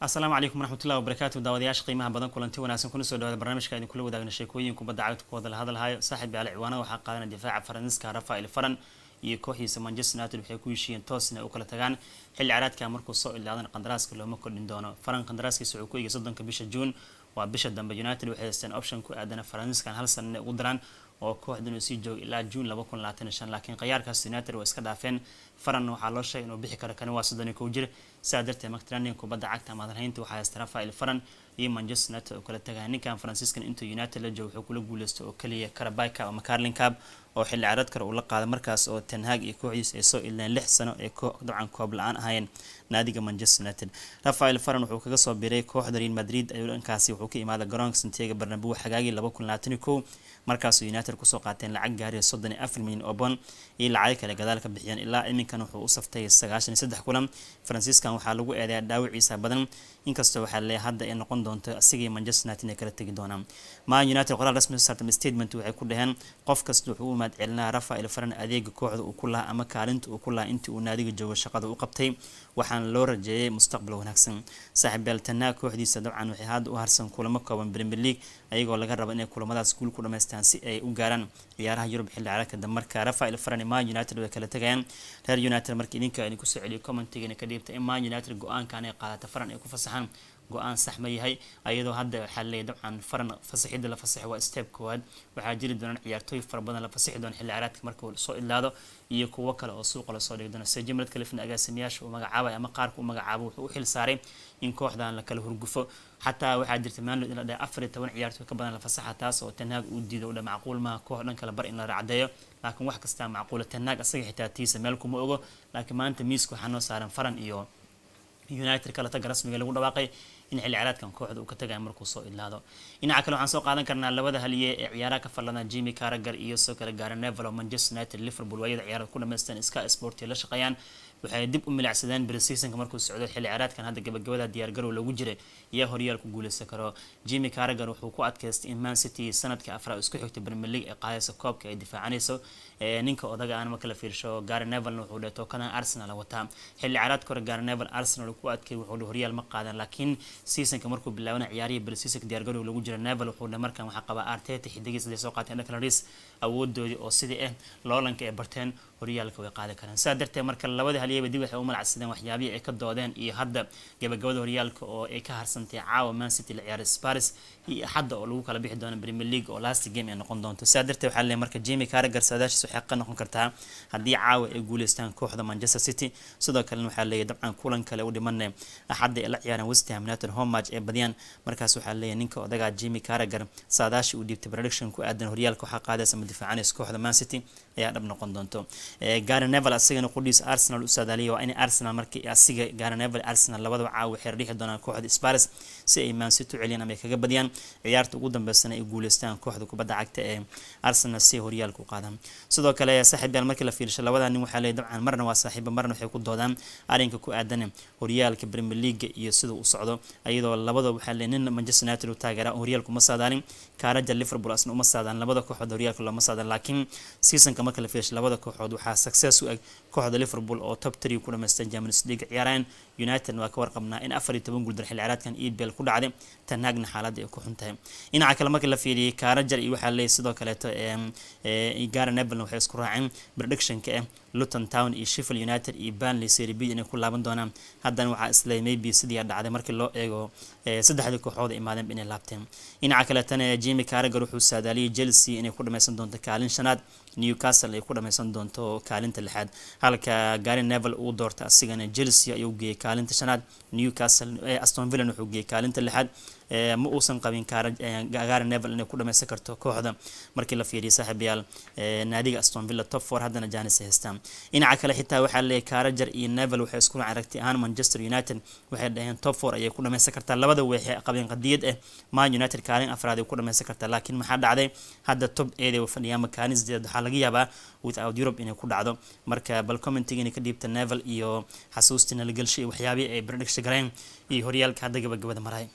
asalaamu calaykum waraxmatullahi wabarakaatu daawadayaasha qiimaha badan kulanti wanaagsan kuna soo dhawaada barnaamijka idin kula wadaagna sheekooyin kubadda cagta ku la hadalhayo saaxib baale ciwaanada waxaa qaadana difaaca faransiiska rafael faran iyo kooxdiisa manchester united waxay ku heshiiyeen toos u kala tagaan xilli caraadka markuu soo ilaadan qandaraaska looma kordhin doono faran qandaraaskiisa wuxuu ku egay soddonka bisha juun waa bisha dambe united waxay haysteen option ku aadana faransiiskan hal sana inay ugu daraan oo kooxdan uu sii joogay ilaa juun laakiin khayaarkaas united waa iska dhaafeen faran waxaa loo sheegay inuu bixi karo kani waa soddon iyo kow jir sidaa darteed maktraniga kubadda cagta mahadnaynta waxaa haystaa il faran iyo manchester united oo kala tagaya ninkan faransiiskan intuu united la jooga wuxuu kula guuleystay oo kaliya karabayka ama carlin oo xilli caraadkar uu la qaaday markaas oo tenhag iyo kooxdiis ay soo illeen lix sano ee dabcan koob la-aan ahaayeen naadiga manchester united rafael faran wuxuu kaga soo biray kooxda real madrid ayuu dhankaasi wuxuu ka imaaday garoonka santiago barnabo xagaagii laba kun labaatan iyo kow markaasoo united kusoo qaateen lacag gaariya ah soddon iyo afar milyan oo bond iyo lacag kale gadaal ka bixiyeen ilaa iminka dagaalkan wuxuu u saftay sagaashan iyo saddex kulan faransiiskan waxaa lagu eedeeya dhaawiciisa badan inkastoo waxaa leeya hadda ay noqon doonto asigii manchester united inay kala tegi doonaan man united qoraal rasmi soo statement waxay ku dhaheen qof kasta wuxuu u maad celinaa rafael faran adeega kooxda uu ku lahaa ama kaalinta uu ku lahaa intii uu naadiga joogo shaqada u qabtay waxaana loo rajeeyay mustaqbal wanaagsan saaxiib beeltana kooxdiisa dabcan waxay hadda u harsan kulamo kooban premier league ayagoo laga raba inay kulamadaas guul ku dhamaystaan si ay u gaaraan ciyaaraha yurub xilli caalaka damarka rafael farani man united way kala tagayaan reer united markii idinka idinku soo celiyo commentigina ka dhiibta in man united go-aankan ay qaadata faran ay ku fasaxaan go-aan sax ma yahay ayadoo hadda waxaa leeyahy dabcan faran fasaxidda la fasaxay waa step koowaad waxaa jiri doonaan ciyaartooy fara badan la fasaxi doona xilli caraadka markuu soo idlaado iyo kuwo kale oo suuqa lasoo dhigi doona sir jimrad kalifna agaasimayaasha uu magacaabay ama qaarka u magacaabo wuxuu u xil saaray in kooxdan la kala hurgufo xataa waxaa jirta maanlood in la dhahay afar iyo toban ciyaartooy ka badan la fasaxa taas oo tanhaag uu diido udha macquul maaha koox dhan kala bar in la racdeeyo laakiin wax kastaa macquula tanhaag asaga xitaa tiisa meel kuma ogo laakiin maanta miiska waxaa noo saaran faran iyo united ka la rasmiga lagu dhawaaqay in xilli ciyaareedkan kooxda uu ka tagaya markuu soo idlaado dhinaca kale waxaan soo qaadan karnaa labada halye ee ciyaaraha ka fadlana jimmy caragar iyo soo kale gaara nevalo manchester united liverpool waayada ciyaarada ku dhamaysteen sky sport ee la shaqeeyaan waxay dib u milacsadeen briseasonka markuu socdo xilli ciraadkan hadda gabagabada diyaargarow lagu jiray horyaal ku guuleysan karo jimi caragan wuxuu ku adkaystay in man city sanadka afraad isku xigta premier league ay qaadayso koobka ay difaacanayso ninka odaga aan marka la fiirsho gary nevelna wuxuu dheeto kana arsenal wataa xilli ciraadka hore gary nevel arsenal ku adkay wuxuu horyaal ma qaadan laakiin seasonka markuu bilaabana ciyaarihii briseasonka diyaargarow lagu jira nevel wuxuu dhe markan waxaa qaba arteta xidigiisa soo qaatay dhanka laris awoodoodii oo sidii ah loolanka ay barteen horyaalka way qaadi karaan sidaa darteed marka labadii haliyaba dib waxay u malacsadeen waxyaabihii ay ka doodeen iyo hadda gabagabada horyaalka oo ay ka harsantay caawa mancity la ciyaara sparis iyo axadda oo lagu kala bixi doono premier league oo last game ay noqon doonto sidaa darteed waxaa leeyahay marka jimi carragher saadaashiis waxay ka noqon kartaa haddii caawa ay guuleystaan kooxda manchester city sidoo kalena waxaa leeyahay dabcan kulan kale u dhimanay axadda ay la ciyaaraan west united home ee badiyaan markaas waxaa leeyahay ninka odagaa jimi carragher saadaashi uu dhiibtay prediction ku aadan horyaalka waxaa qaadaysa difaacanays kooxda mancity ayaa dhab noqon doonto eh, garenevel asagana qudhiis arsenal u saadaaliya waa in arsenal markii asiga garenevel arsenal labadaba caawa waxay dhixi doonaan kooxda spars si ay mancity u celiyaan ama ay kaga badiyaan ciyaarta ugu dambeysana ay guuleystaan kooxda kubadda cagta ee arsenal si horyaalka u qaadaan sidoo kale eh, saaxiibyaal markii la fiirsha labada nin waxaa leey dabcan marna waa saaxiiba marna waxay ku doodaan arrinka ku aadan horyaalka premier league iyo sida uu socdo iyadoo labadoo waxaa leey nin manchester united u taageera horyaalku ma saadaalin kaaraja liverpool asna uma saadaan labada kooxood horyaalka lama kama laakiin seasonka marka la fiirshay labada kooxood waxaa success u eg kooxda liverpool oo top three ku dhamaysteen Champions League ciyaareen United waa ka warqabnaa in 14 guul darxil ciyaaradkan iyo beel ku dhacday tan xaaladda ay ku xun dhinaca kale marka la fiiriyay Karajar iyo waxaa leeyahay sidoo kale ee eh, Gary waxay isku raaceen prediction-ka eh, Luton Town iyo Sheffield United iyo Burnley Serie B inay ku laaban doonaan haddana waxaa isla maybe sidii dhacday markii loo eego eh, saddexda kooxood ee inay laabteen dhinaca kale Jimmy Carragher wuxuu saadaaliyay Chelsea inay ku dhamaysan doonto doonta kaalin shanaad newcastle ay ku dhameysan doonto kaalinta lixaad halka gari nevel uu doorta asigana chelsea ayuu geeyay kaalinta shanaad newcastle eh, aston villan wuxuu geeyay kaalinta lixaad Eh, ma uusan qabin gaara eh, nevel inay ku dhameysan karto kooxda markii la fiiriyo saaxiibayaal eh, naadiga aston villa top four haddana jaanis haystaan dhinaca kale xitaa waxaa laleeyahy kaarajar iyo nevel waxay isku dhaceen aragti ahaan manchester united waxay dhaheen top four ayay ku dhameysan kartaa labada weexee qabeen qadiyad ah man united kaalin afraad ku dhameysan kartaa laakiin maxaa dhacday hadda top eid fadhiyaan makaalin sideed waxaa laga yaabaa without europe inay ku dhacdo marka bal commentigina ka dhiibta nevel iyo xasuustii nalagalshay iyo waxyaabihii ay berdhigsha galeen iyo horyaalka hadda gabagabada maray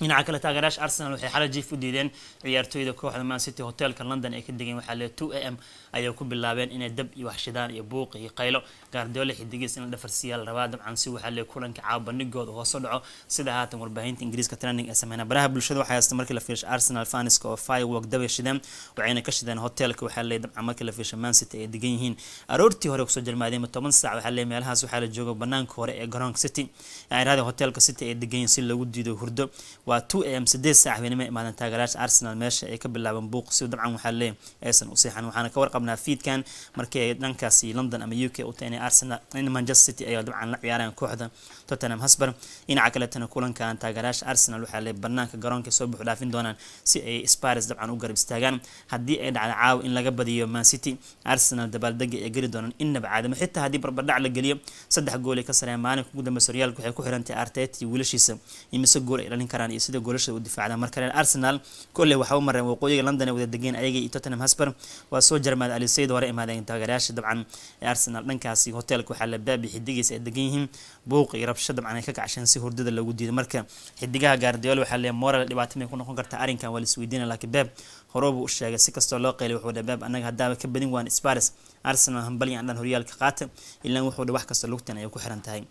dhinaca kale taageerayaasha arsenal waxay xala jiif u diideen ciyaartooyda kooxda man city hotelka london ay ka degeen waxaa lee two a m ayay ku bilaabeen inay dab iyo waxshidaan iyo buuq iyo qaylo gaardoole xidigiis in la dhafarsiiyaa rabaa dabcan si waxaa lee kulanka caabanigooda hoose dhaco sida haatan warbaahinta ingiriiska training ee sameyna baraha bulshada waxay haysta markii la fiirsha arsenal faniska oo firework dabay shideen waxayna ka shideen hotelka waxaa lee dabcan markii la fiirsha man city ay degan yihiin aroortii hore kusoo jarmaadeen toban saac waxaa lee meelahaas waxaa la joogo banaanka hore ee garoonka city raada hotelka city ay degan yihiin si loogu diido hurdo waa a m sideed saac habeennimo imaadeen taageerayaasha arsenal meesha ay ka bilaabeen buuq si dabcan waxaa leeyahay aysan u waxaana ka warqabnaa fiidkan markii ay dhankaasi london ama u k u tahay inay arsenal in manchester city ay dabcan la ciyaarayaan kooxda tottenham hosber dhinaca kaletana kulankan taageerayaasha arsenal waxaa leeyahay banaanka garoonka soo buux dhaafin doonaan si ay sparis dabcan u garab istaagaan haddii ay dhacda caawa in laga badiyo man city arsenal dabaaldega ay geli doonaan innaba caadamo xitaa haddii barbardhac la geliyo saddex gool ay ka sareen maalinka ugu dambeys horyaalka waxay ku xirantahay arteti wiilashiisa imise gool ay dhalin karaan iyo sida goolashada u difaacdaan markale arsenal koley waxaa u mareen waqooyiga london ee wada degeen ayaga iyo tottenham hasper waa soo jarmaad alisayd hore imaadeen taageerayaasha dabcan ee arsenal dhankaasi hoteelka waxaa la baabi xidigiisa ay degan yihiin buuq iyo rabsho dabcan ay ka kacsheen si hurdada loogu diiday marka xidigaha gaardiyool waxaa leeyahay moral dhibaato may ku noqon kartaa arrinkan waa la isweydiina laakiin beeb horobuu u sheegay si kastoo loo qeylay wuxuu dhabaab annaga haddaaba ka badin waan sparis arsenal hambalyan dhan horyaalka qaata ilaan wuxuu dha wax kastoo lugtan ay ku xiran tahay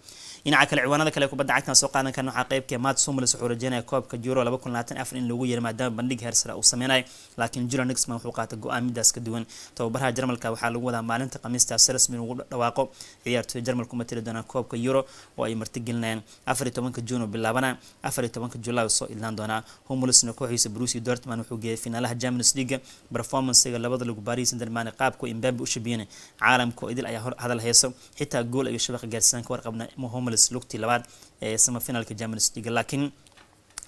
dhinaca kale ciwaanada kale kubadda cagtan soo qaadan karna waxaa qaybka Matsumo la soo xoreeynaya koobka Euro 2024 in lagu yeero maadaama bandhig heer sare uu sameeyay laakiin Julian Nagelsmann wuxuu qaatay go'aan midaas ka duwan tababaraha Jarmalka waxaa lagu wadaa maalinta Khamiista rasmi ugu dhawaaqo ciyaartoy Jarmalku ma tiri doona koobka Euro oo ay martigelinayaan 14 Juun oo bilaabana 14 July soo ilaan doona Hummelsna kooxiisa Borussia Dortmund wuxuu geeyay finaalaha Champions League performance-ga labada lagu Paris Saint-Germain qaabku Mbappe u shabiyeen caalamka idil ayaa hor hadal hayso xitaa gool ay shabaq gaarsiin ka warqabna Hummels champions lugtii labaad ee semifinalka champions league laakiin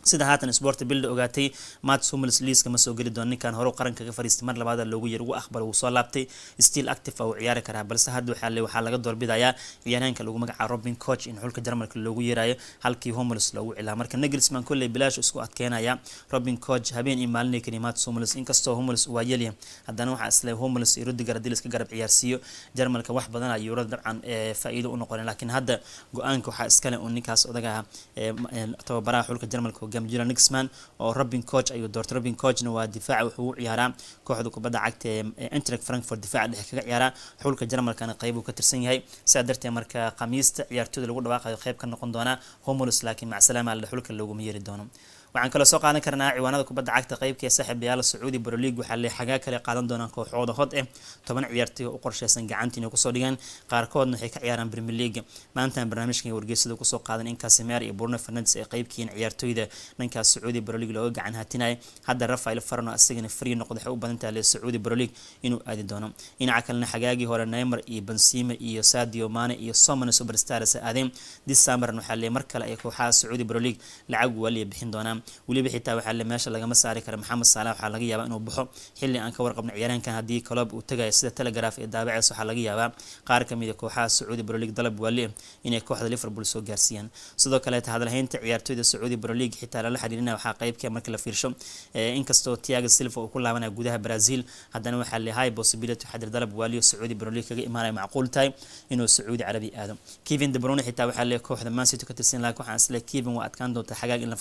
sida haatan sport bilda ogaatay mat humils liiska ma soo geli doono ninkan hore qaranka ka fariistay mar labaad loogu yar ugu aqbal uu soo laabtay stiil active uu ciyaari karaa balse hadda waxaa laga doorbidayaa ciyaaryahanka lagu magacaabo robin coach in xulka jarmalka loogu yeerayo halkii humils loogu cilaa marka nagelsman kolley bilaash isku adkeynaya robin coach habeen iyo maalinay kani mat humils inkastoo humils waa yelya haddana waxaa isle humils iyo rudiger haddii laiska garab ciyaarsiiyo jarmalka wax badan ay dabcan faa'iido u noqoneen laakiin hadda go-aanka waxaa iskale uu ninkaas odaga tababaraha xulka jarmalka hogaamiye nixman oo robin coach ayuu doortay robin coachna waa difaaca wuxuu u ciyaaraa kooxda kubadda cagta ee intrek frankfort difaaca dhexe kaga ciyaaraa xulka jarmalkana qeybuu ka tirsan yahay sidaa darteed marka khamiista ciyaartooyda lagu dhawaaqayo qeyb ka noqon doonaa homulus laakiin macsalaama alle xulka looguma yeeri doono waxaan kaloo soo qaadan karnaa ciwaanada kubadda cagta qeybkaee saaxiibayaal sacuudi broliig waxaa la xagaa kale qaadan doonaan kooxooda hod eh toban ciyaartay oo u qorsheysan gacanta inay kusoo dhigaan qaarkoodna waxay ka ciyaaraan brimier leaga maantaan barnaamijkan wargeysada kusoo qaadan in kasimeer iyo burno fernandes ay qeybkiin ciyaartooyda dhankaas sacuudi broliig looga gacan hatinaya hadda rafael farno isagana free noqda waxay u badantahay le sacuudi broliig inuu aadi doono dhinaca kalena xagaagii hore neymer iyo bensima iyo sadio mane iyo somon superstars aadeen disambarn waxaa le mar kale ay kooxaha sacuudi broliig lacag waliya bixin doonaa weliba xitaa waxaa meesha lagama saari kara maxamed saalax waxaa laga yaabaa inuu baxo xilli aan ka warqabno ciyaaryahankan haddii koloob uu tagayo sida telegraf ee daabacees waxaa laga yaabaa qaar kamid a ah kooxaha sacuudi broliig dalab waali inay kooxda liverpool soo gaarsiiyaan sidoo kaleeta hadalhaynta ciyaartooyda sacuudi broliig xitaa lala xiriirina waxaa qaybka ah marka la fiirsho eh, inkastoo tiago silva uu ku laabanaya gudaha brazil haddana waxaa lehay possibility xadir dalab waaliyo sacuudi broliig kaga imaanaya macquul tahay inuu sacuudi carabi aado kevin debrone xitaa waxaa le kooxda mancity ka tirsan laha waxaan isle kevin waa adkaan doonta xagaag in la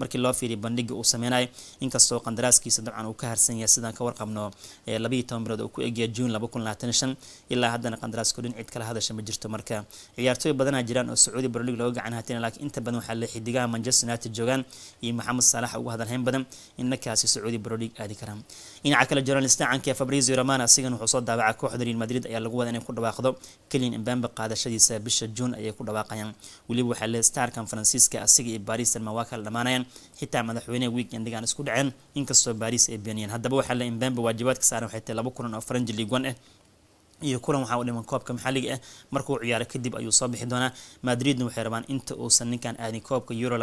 markii loo fiiriya bandhigii uu sameynay inkastoo qandaraaskiisa dabcan uu ka harsan yahay sidaan ka warqabno labayi toban bilood uu ku egya juun ilaa haddana qandaraaska odhin cid kala hadasha ma jirto marka ciyaartooy badanaa jiraan oo sacuudi brlig looga gacan hatina laakiin inta badan waxaa la xidigaha manchester united joogaan iyo maxamed saalax ugu hadalhayn badan innakaasi sacuudi brlig aadi kara dhinaca kale jornalistacanka fabrizio romana asigan wuxuu soo daawaca kooxda real madrid ayaa lagu wada inay ku dhawaaqdo keliyan imbaambe qaadashadiisa bisha juun ayay ku dhawaaqayaan weliba waxaa le starkan faransiiska asiga iyo baris salman waa kala dhamaanayaan xitaa madaxweyneha weekend aan isku dhaceen inkastoo baris ay beeniyeen haddaba waxaa la imbaambe waajibaadka saaran waxay tahay laba kulan oo faranji ligue one ah iyo kulan waxaa u dhiman koobka maxalliga ah markuu ciyaaro kadib ayuu soo bixi doonaa madridna waxay rabaan inta uusan ninkan aadin koobka euro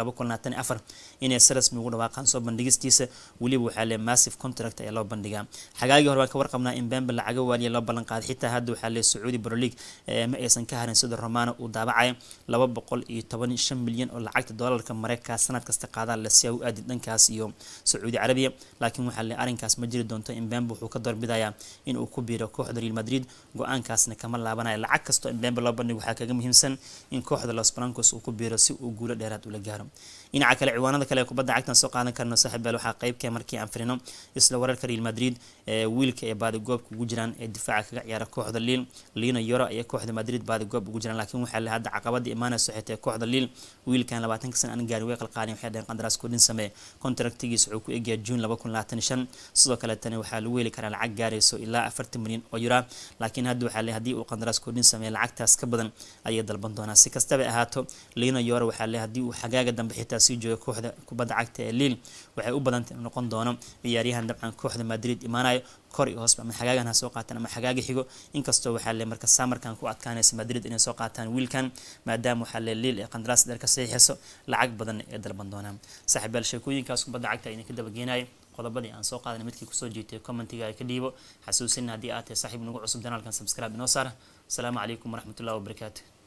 inay si rasmi ugu dhawaaqaan soo bandhigistiisa weliba waxaa le massif contract ayaa loo bandhigaa xagaagii hore waan ka warqabnaa in bembe lacaga waaliya loo ballan xitaa hadda waxaa le sacuudi broliig eh, ma aysan ka harin sida romano uu daabacaya laba boqol iyo toban shan milyan oo lacagta doolarka mareykaa sanad kasta qaadaa le si a u aadin dhankaas iyo sacuudi carabiya laakiin waxaa le arrinkaas ma jiri doonto in bembe wuxuu ka doorbidayaa inuu ku biiro kooxda real madrid go-aankaasna kama laabanayo lacag kastoo in beenba loo bandhigo waxaa kaga muhiimsan in kooxda los blancos uu ku biiro si uu guulo dheeraad ula gaaro dhinaca kale ciwaanada kale ee kubadda cagtan soo qaadan karno saaxiibaal waxaa qaybka markii aan firino isla wararka real madrid ee wiilka ee baadigoobka ugu jiraan ee difaaca kaga ciyaara kooxda liil liina yoro ayaa kooxda madrid baadigoob ugu jiraan laakiin waxaa la hadda caqabada imaanayso xitaa kooxda liil wiilkan labaatanka sana aan gaarin way qalqaalin waxay dhaheen qandaraas kudhin sameeye kontraktigiisa wuxuu ku egyahay juun laba kun labaatan shan sidoo kale tani waxaa lagu heli karaa lacag gaarayso ilaa afartan milyan oo yura laakiin hadda waxaa le haddii uu qandaraas kudhin sameeye lacagtaas ka badan ayay dalban doonaa si kastaba ahaato liina yoro waxaa le haddii uu xagaaga dambe xitaa markaasi jooga kooxda kubadda cagta ee liil waxay u badantay inuu noqon doono ciyaaryahan dabcan kooxda madrid imaanayo kor iyo hoosba ama xagaagan ha soo qaataan ama xagaaga xigo inkastoo waxaa le marka samarkan ku adkaanaysa madrid inay soo qaataan wiilkan maadaama waxaa le liil ee qandaraas dheer ka saxiixayso lacag badan ay dalban doonaan saaxiibaal sheekooyinkaas kubadda cagta idinka dabageenayo qodobadii aan soo qaadanay midkii kusoo jeetay commentiga ay ka dhiibo xasuusin haddii aad tahay saaxiib nagu cusub janaalkan subscribe inoo saar asalaamu calaykum waraxmatullahi wabarakaatu